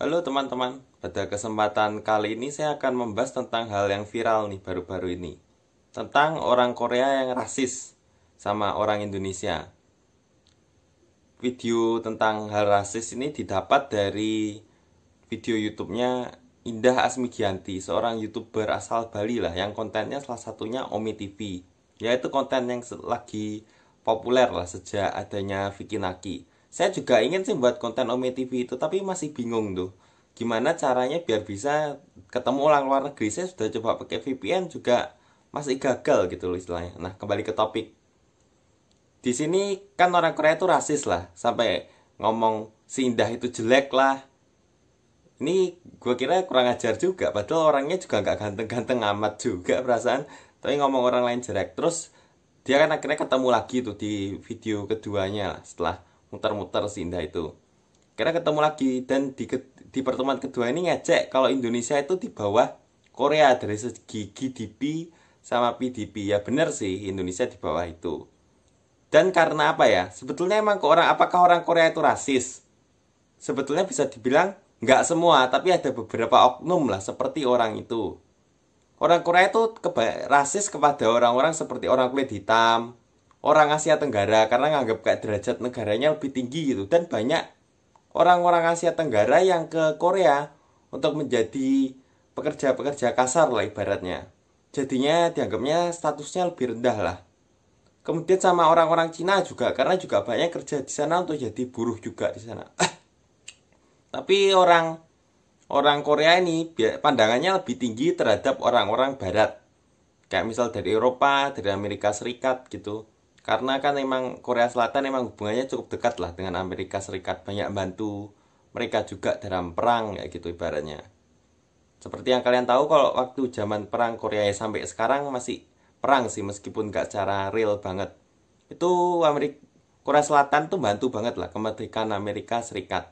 Halo teman-teman, pada kesempatan kali ini saya akan membahas tentang hal yang viral nih baru-baru ini Tentang orang Korea yang rasis sama orang Indonesia Video tentang hal rasis ini didapat dari video YouTube-nya Indah Gianti, seorang YouTuber asal Bali lah yang kontennya salah satunya Omi TV Yaitu konten yang lagi populer lah sejak adanya Vicky Naki saya juga ingin sih buat konten Omi TV itu tapi masih bingung tuh. Gimana caranya biar bisa ketemu orang luar negeri? Saya sudah coba pakai VPN juga masih gagal gitu loh istilahnya. Nah, kembali ke topik. Di sini kan orang Korea itu rasis lah, sampai ngomong si Indah itu jelek lah. Ini gue kira kurang ajar juga, padahal orangnya juga nggak ganteng-ganteng amat juga perasaan. Tapi ngomong orang lain jelek, terus dia kan akhirnya ketemu lagi tuh di video keduanya setelah muter-muter si Indah itu karena ketemu lagi dan di, di pertemuan kedua ini ngecek kalau Indonesia itu di bawah Korea dari segi GDP sama PDP ya bener sih Indonesia di bawah itu dan karena apa ya sebetulnya emang ke orang apakah orang Korea itu rasis sebetulnya bisa dibilang nggak semua tapi ada beberapa oknum lah seperti orang itu orang Korea itu keba- rasis kepada orang-orang seperti orang kulit hitam orang Asia Tenggara karena nganggap kayak derajat negaranya lebih tinggi gitu dan banyak orang-orang Asia Tenggara yang ke Korea untuk menjadi pekerja-pekerja kasar lah ibaratnya jadinya dianggapnya statusnya lebih rendah lah kemudian sama orang-orang Cina juga karena juga banyak kerja di sana untuk jadi buruh juga di sana eh, tapi orang orang Korea ini pandangannya lebih tinggi terhadap orang-orang Barat kayak misal dari Eropa dari Amerika Serikat gitu karena kan memang Korea Selatan memang hubungannya cukup dekat lah dengan Amerika Serikat banyak bantu mereka juga dalam perang ya gitu ibaratnya seperti yang kalian tahu kalau waktu zaman perang Korea sampai sekarang masih perang sih meskipun gak secara real banget itu Amerika Korea Selatan tuh bantu banget lah kemerdekaan Amerika Serikat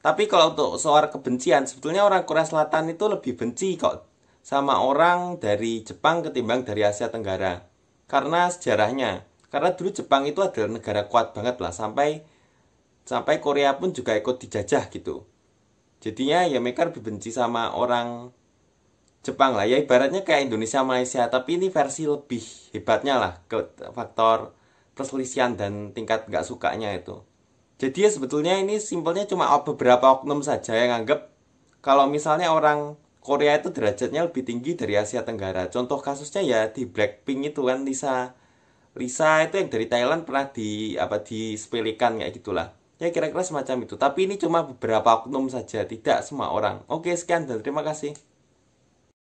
tapi kalau untuk soal kebencian sebetulnya orang Korea Selatan itu lebih benci kok sama orang dari Jepang ketimbang dari Asia Tenggara karena sejarahnya. Karena dulu Jepang itu adalah negara kuat banget lah sampai sampai Korea pun juga ikut dijajah gitu. Jadinya ya mereka lebih benci sama orang Jepang lah ya ibaratnya kayak Indonesia Malaysia tapi ini versi lebih hebatnya lah ke faktor perselisihan dan tingkat nggak sukanya itu. Jadi ya sebetulnya ini simpelnya cuma beberapa oknum saja yang anggap kalau misalnya orang Korea itu derajatnya lebih tinggi dari Asia Tenggara. Contoh kasusnya ya di Blackpink itu kan Lisa Lisa itu yang dari Thailand pernah di apa disepelekan kayak gitulah. Ya kira-kira semacam itu. Tapi ini cuma beberapa oknum saja, tidak semua orang. Oke, sekian dan terima kasih.